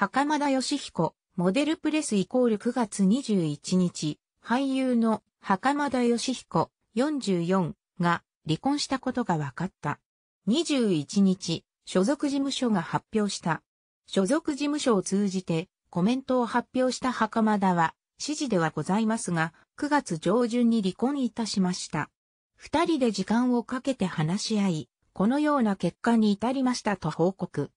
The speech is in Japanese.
袴田義彦、モデルプレスイコール9月21日、俳優の袴田義彦、44が離婚したことが分かった。21日、所属事務所が発表した。所属事務所を通じてコメントを発表した袴田は、指示ではございますが、9月上旬に離婚いたしました。二人で時間をかけて話し合い、このような結果に至りましたと報告。